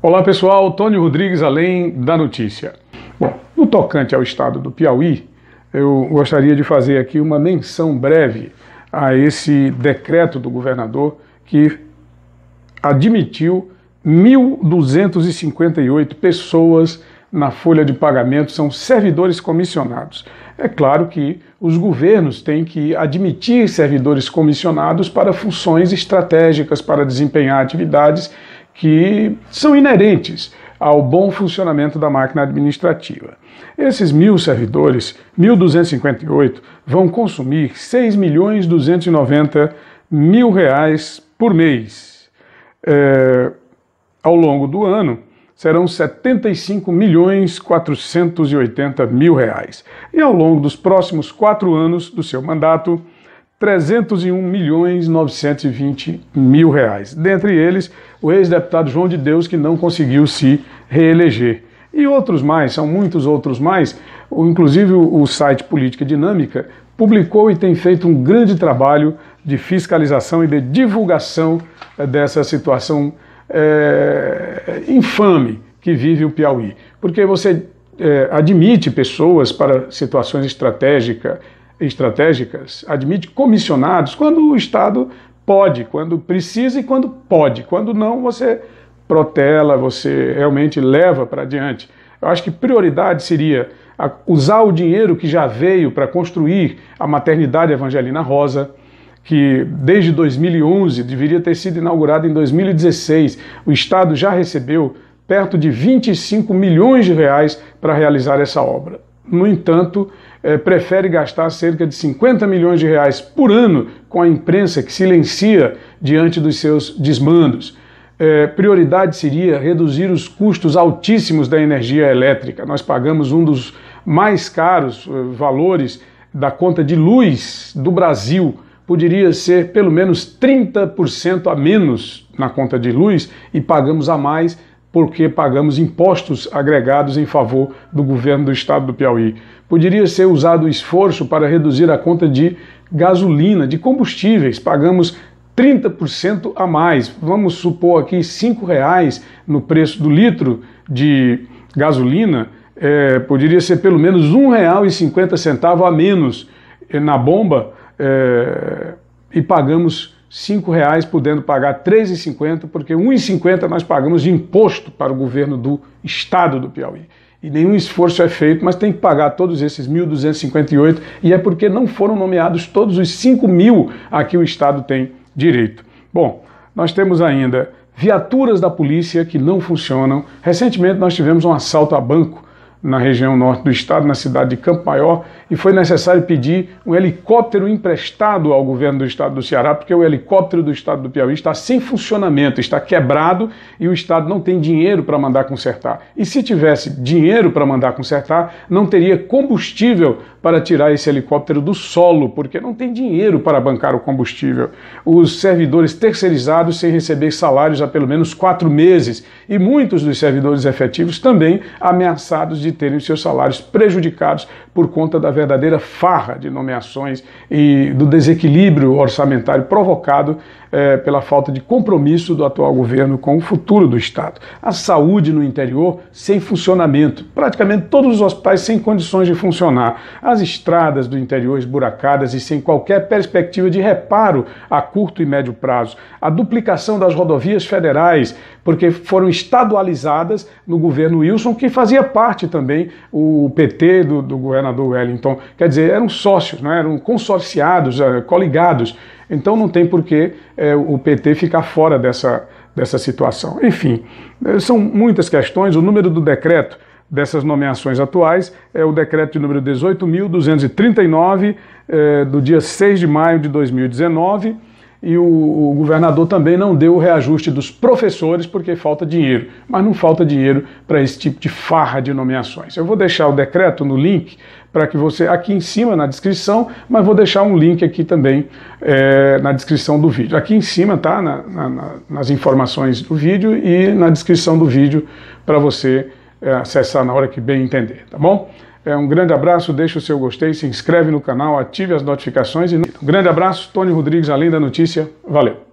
Olá pessoal, Tony Rodrigues, além da notícia. Bom, no tocante ao estado do Piauí, eu gostaria de fazer aqui uma menção breve a esse decreto do governador que admitiu 1.258 pessoas na folha de pagamento, são servidores comissionados. É claro que os governos têm que admitir servidores comissionados para funções estratégicas, para desempenhar atividades que são inerentes ao bom funcionamento da máquina administrativa. Esses mil servidores, 1.258, vão consumir 6 milhões 290 mil reais por mês. É, ao longo do ano, serão 75 milhões 480 mil reais. E ao longo dos próximos quatro anos do seu mandato, 301 milhões 920 mil reais. Dentre eles, o ex-deputado João de Deus, que não conseguiu se reeleger. E outros mais, são muitos outros mais. Inclusive, o site Política Dinâmica publicou e tem feito um grande trabalho de fiscalização e de divulgação eh, dessa situação é, infame que vive o Piauí. Porque você é, admite pessoas para situações estratégicas estratégicas admite comissionados quando o Estado pode, quando precisa e quando pode. Quando não, você protela, você realmente leva para adiante. Eu acho que prioridade seria usar o dinheiro que já veio para construir a maternidade Evangelina Rosa, que desde 2011 deveria ter sido inaugurada em 2016. O Estado já recebeu perto de 25 milhões de reais para realizar essa obra no entanto, é, prefere gastar cerca de 50 milhões de reais por ano com a imprensa que silencia diante dos seus desmandos. É, prioridade seria reduzir os custos altíssimos da energia elétrica. Nós pagamos um dos mais caros eh, valores da conta de luz do Brasil. Poderia ser pelo menos 30% a menos na conta de luz e pagamos a mais porque pagamos impostos agregados em favor do governo do estado do Piauí. Poderia ser usado o esforço para reduzir a conta de gasolina, de combustíveis. Pagamos 30% a mais. Vamos supor aqui R$ 5,00 no preço do litro de gasolina. É, poderia ser pelo menos R$ 1,50 a menos é, na bomba é, e pagamos R$ reais, podendo pagar R$ 3,50, porque R$ 1,50 nós pagamos de imposto para o governo do estado do Piauí. E nenhum esforço é feito, mas tem que pagar todos esses 1.258, e é porque não foram nomeados todos os 5 mil a que o Estado tem direito. Bom, nós temos ainda viaturas da polícia que não funcionam. Recentemente nós tivemos um assalto a banco na região norte do estado, na cidade de Campo Maior, e foi necessário pedir um helicóptero emprestado ao governo do estado do Ceará, porque o helicóptero do estado do Piauí está sem funcionamento, está quebrado e o estado não tem dinheiro para mandar consertar. E se tivesse dinheiro para mandar consertar, não teria combustível para tirar esse helicóptero do solo, porque não tem dinheiro para bancar o combustível. Os servidores terceirizados sem receber salários há pelo menos quatro meses e muitos dos servidores efetivos também ameaçados de terem seus salários prejudicados por conta da verdadeira farra de nomeações e do desequilíbrio orçamentário provocado é, pela falta de compromisso do atual governo com o futuro do Estado. A saúde no interior sem funcionamento, praticamente todos os hospitais sem condições de funcionar. As estradas do interior esburacadas e sem qualquer perspectiva de reparo a curto e médio prazo. A duplicação das rodovias federais, porque foram estadualizadas no governo Wilson, que fazia parte também o PT do, do governador Wellington. Quer dizer, eram sócios, né? eram consorciados, eh, coligados. Então não tem por que é, o PT ficar fora dessa, dessa situação. Enfim, é, são muitas questões. O número do decreto dessas nomeações atuais é o decreto de número 18.239, é, do dia 6 de maio de 2019 e o, o, governador também não deu o reajuste dos professores porque falta dinheiro. Mas não falta dinheiro para esse tipo de farra de nomeações. Eu vou deixar o decreto no link para que você, aqui em cima na descrição, mas vou deixar um link aqui também é, na descrição do vídeo. Aqui em cima, tá? Na, na, nas informações do vídeo e na descrição do vídeo para você é, acessar na hora que bem entender, tá bom? É, um grande abraço, deixa o seu gostei, se inscreve no canal, ative as notificações. E... Um grande abraço, Tony Rodrigues, Além da Notícia. Valeu!